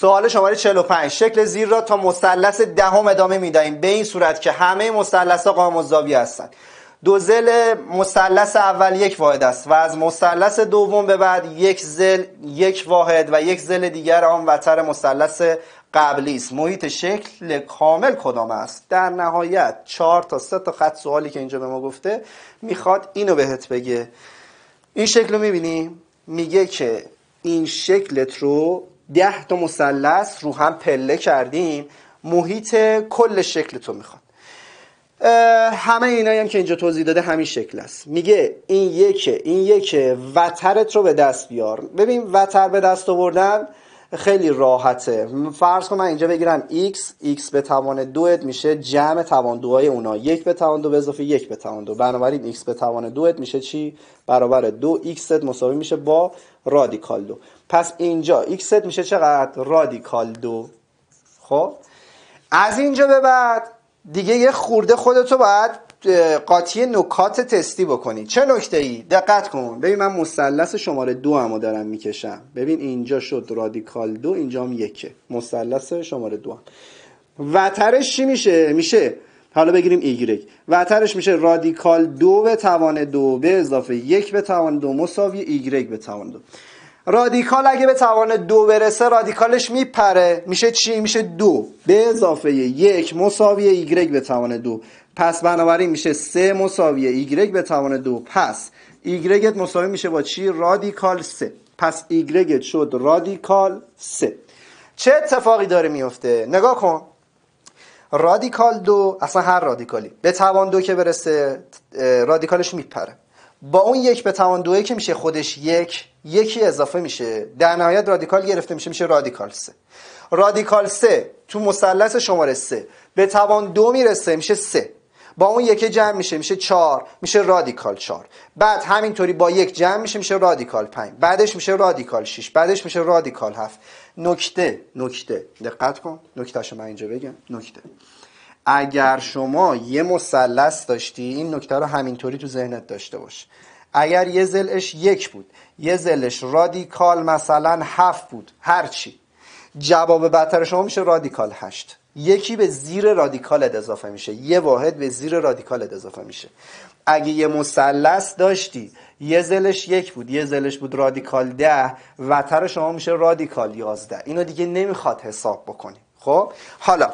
سوال شماره 45 شکل زیر را تا مثلث دهم ادامه میدهیم به این صورت که همه مثلث ها قائم الزاویه هستند دو زل مثلث اول یک واحد است و از مثلث دوم به بعد یک زل یک واحد و یک زل دیگر آن وتر مثلث قبلی است محیط شکل کامل کدام است در نهایت 4 تا سه تا خط سوالی که اینجا به ما گفته میخواد اینو بهت بگه این شکل رو میبینی میگه که این شکلت رو ده تا مثلث رو هم پله کردیم محیط کل شکل تو میخواد همه اینایی هم که اینجا توضیح داده همین شکل است میگه این یکه این یکه وترت رو به دست بیار ببین وتر به دست آوردن خیلی راحته فرض کن من اینجا بگیرم x x به توان دوت میشه جمع توان دوهای اونا یک به توان دو به یک به توان دو بنابراین x به توان دوت میشه چی برابر دو x مساوی میشه با رادیکال دو پس اینجا x میشه چقدر رادیکال دو خب از اینجا به بعد دیگه یه خورده خودتو باید قاطی نکات تستی بکنی چه نکته ای دقت کن ببین من مثلث شماره دو هم دارم میکشم ببین اینجا شد رادیکال دو اینجا هم یکه مثلث شماره دو هم. وترش چی میشه میشه حالا بگیریم ایگرگ وترش میشه رادیکال دو به توان دو به اضافه یک به توان دو مساوی ایگرگ به توان دو رادیکال اگه به توان دو برسه رادیکالش میپره میشه چی؟ میشه دو به اضافه یک مساوی ایگرگ به توان دو پس بنابراین میشه سه مساوی ایگرگ به توان دو پس ایگرگت مساوی میشه با چی؟ رادیکال سه پس ایگرگت شد رادیکال سه چه اتفاقی داره میفته؟ نگاه کن رادیکال دو اصلا هر رادیکالی به توان دو که برسه رادیکالش میپره با اون یک به توان دوه که میشه خودش یک یکی اضافه میشه در نهایت رادیکال گرفته میشه میشه رادیکال سه رادیکال سه تو مثلث شماره سه به توان دو میرسه میشه سه با اون یکی جمع میشه میشه چهار میشه رادیکال چهار بعد همینطوری با یک جمع میشه میشه رادیکال پنج بعدش میشه رادیکال 6 بعدش میشه رادیکال هفت نکته نکته دقت کن نکتهشو من اینجا بگم نکته اگر شما یه مثلث داشتی این نکته رو همینطوری تو ذهنت داشته باش اگر یه زلش یک بود یه زلش رادیکال مثلا هفت بود هرچی جواب بدتر شما میشه رادیکال هشت یکی به زیر رادیکال اضافه میشه یه واحد به زیر رادیکال اضافه میشه اگه یه مثلث داشتی یه زلش یک بود یه زلش بود رادیکال ده وتر شما میشه رادیکال یازده اینو دیگه نمیخواد حساب بکنی خب حالا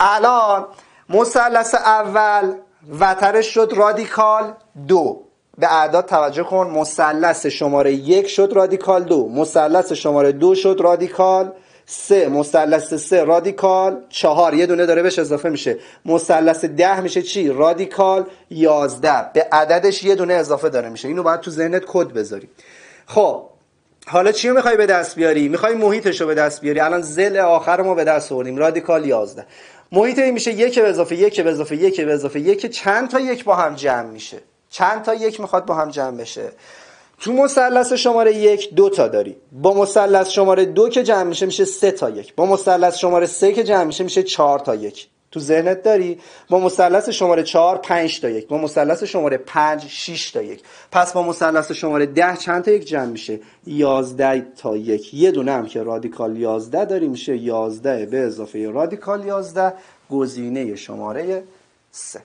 الان مثلث اول وترش شد رادیکال دو به اعداد توجه کن مثلث شماره یک شد رادیکال دو مثلث شماره دو شد رادیکال سه مثلث سه رادیکال چهار یه دونه داره بهش اضافه میشه مثلث ده میشه چی رادیکال یازده به عددش یه دونه اضافه داره میشه اینو باید تو ذهنت کد بذاری خب حالا چی میخوای به دست بیاری میخوای محیطش رو به دست بیاری الان زل آخر ما به دست آوردیم رادیکال 11 محیط این میشه یک به اضافه یک به اضافه یک به اضافه یک چند تا یک با هم جمع میشه چند تا یک میخواد با هم جمع بشه تو مثلث شماره یک دو تا داری با مثلث شماره دو که جمع میشه میشه سه تا یک با مثلث شماره سه که جمع میشه میشه چهار تا یک تو ذهنت داری با مثلث شماره 4 5 تا 1 با مثلث شماره 5 6 تا 1 پس با مثلث شماره 10 چند تا یک جمع میشه 11 تا 1 یه دونه هم که رادیکال 11 داریم میشه 11 به اضافه رادیکال 11 گزینه شماره 3